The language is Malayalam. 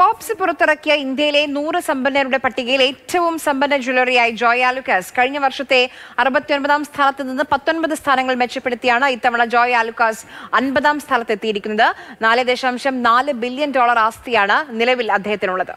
ഫോപ്സ് പുറത്തിറക്കിയ ഇന്ത്യയിലെ നൂറ് സമ്പന്നരുടെ പട്ടികയിൽ ഏറ്റവും സമ്പന്ന ജ്വല്ലറിയായി ജോയ് ആലുക്കാസ് കഴിഞ്ഞ വർഷത്തെ അറുപത്തിയൊൻപതാം സ്ഥാനത്ത് നിന്ന് പത്തൊൻപത് സ്ഥാനങ്ങൾ മെച്ചപ്പെടുത്തിയാണ് ഇത്തവണ ജോയ് ആലുക്കാസ് അൻപതാം സ്ഥാനത്തെത്തിയിരിക്കുന്നത് നാല് നാല് ബില്യൺ ഡോളർ ആസ്തിയാണ് നിലവിൽ അദ്ദേഹത്തിനുള്ളത്